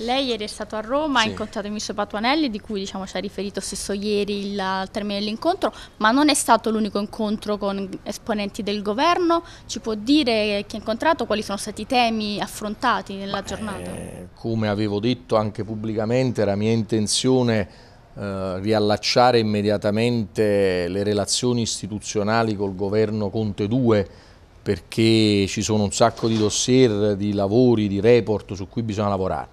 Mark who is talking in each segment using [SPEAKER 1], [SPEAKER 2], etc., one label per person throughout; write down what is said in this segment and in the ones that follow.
[SPEAKER 1] Lei ieri è stato a Roma, sì. ha incontrato il ministro Patuanelli, di cui diciamo, ci ha riferito stesso ieri il, al termine dell'incontro, ma non è stato l'unico incontro con esponenti del governo. Ci può dire chi ha incontrato, quali sono stati i temi affrontati nella ma, eh, giornata?
[SPEAKER 2] come avevo detto anche pubblicamente, era mia intenzione eh, riallacciare immediatamente le relazioni istituzionali col governo Conte 2 perché ci sono un sacco di dossier, di lavori, di report su cui bisogna lavorare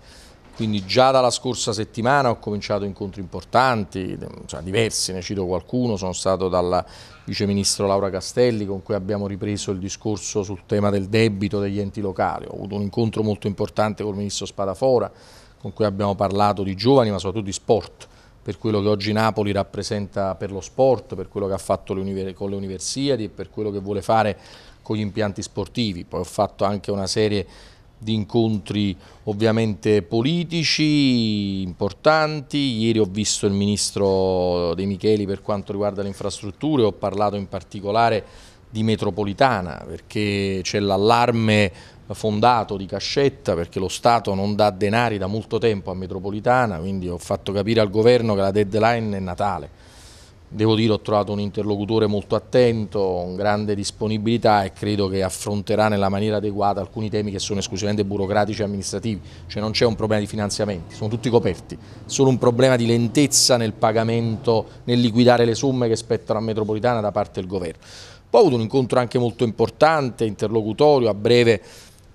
[SPEAKER 2] quindi già dalla scorsa settimana ho cominciato incontri importanti, cioè diversi, ne cito qualcuno, sono stato dal viceministro Laura Castelli con cui abbiamo ripreso il discorso sul tema del debito degli enti locali, ho avuto un incontro molto importante col ministro Spadafora con cui abbiamo parlato di giovani ma soprattutto di sport, per quello che oggi Napoli rappresenta per lo sport, per quello che ha fatto con le universiadi e per quello che vuole fare con gli impianti sportivi, poi ho fatto anche una serie di incontri ovviamente politici importanti, ieri ho visto il Ministro De Micheli per quanto riguarda le infrastrutture, ho parlato in particolare di metropolitana perché c'è l'allarme fondato di Cascetta perché lo Stato non dà denari da molto tempo a metropolitana, quindi ho fatto capire al governo che la deadline è Natale Devo dire ho trovato un interlocutore molto attento, con grande disponibilità e credo che affronterà nella maniera adeguata alcuni temi che sono esclusivamente burocratici e amministrativi, cioè non c'è un problema di finanziamenti, sono tutti coperti, solo un problema di lentezza nel pagamento, nel liquidare le somme che spettano a Metropolitana da parte del governo. Poi ho avuto un incontro anche molto importante, interlocutorio, a breve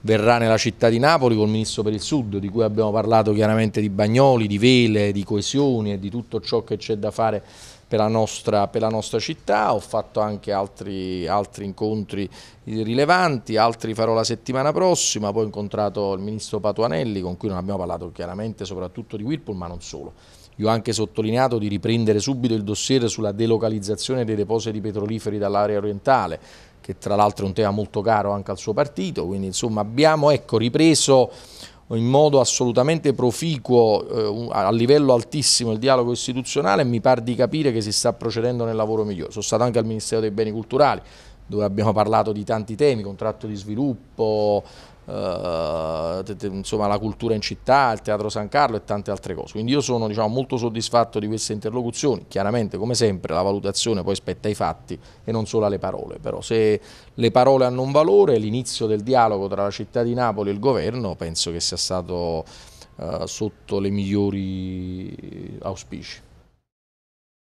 [SPEAKER 2] verrà nella città di Napoli col Ministro per il Sud, di cui abbiamo parlato chiaramente di Bagnoli, di Vele, di coesione e di tutto ciò che c'è da fare per la, nostra, per la nostra, città, ho fatto anche altri, altri, incontri rilevanti, altri farò la settimana prossima, poi ho incontrato il Ministro Patuanelli con cui non abbiamo parlato chiaramente soprattutto di Whirlpool ma non solo. Io ho anche sottolineato di riprendere subito il dossier sulla delocalizzazione dei depositi petroliferi dall'area orientale, che tra l'altro è un tema molto caro anche al suo partito, quindi insomma abbiamo ecco, ripreso in modo assolutamente proficuo eh, a livello altissimo il dialogo istituzionale e mi pare di capire che si sta procedendo nel lavoro migliore. Sono stato anche al Ministero dei Beni Culturali dove abbiamo parlato di tanti temi, contratto di sviluppo, eh, insomma, la cultura in città, il Teatro San Carlo e tante altre cose. Quindi io sono diciamo, molto soddisfatto di queste interlocuzioni, chiaramente come sempre la valutazione poi spetta ai fatti e non solo alle parole, però se le parole hanno un valore, l'inizio del dialogo tra la città di Napoli e il governo penso che sia stato eh, sotto le migliori auspici.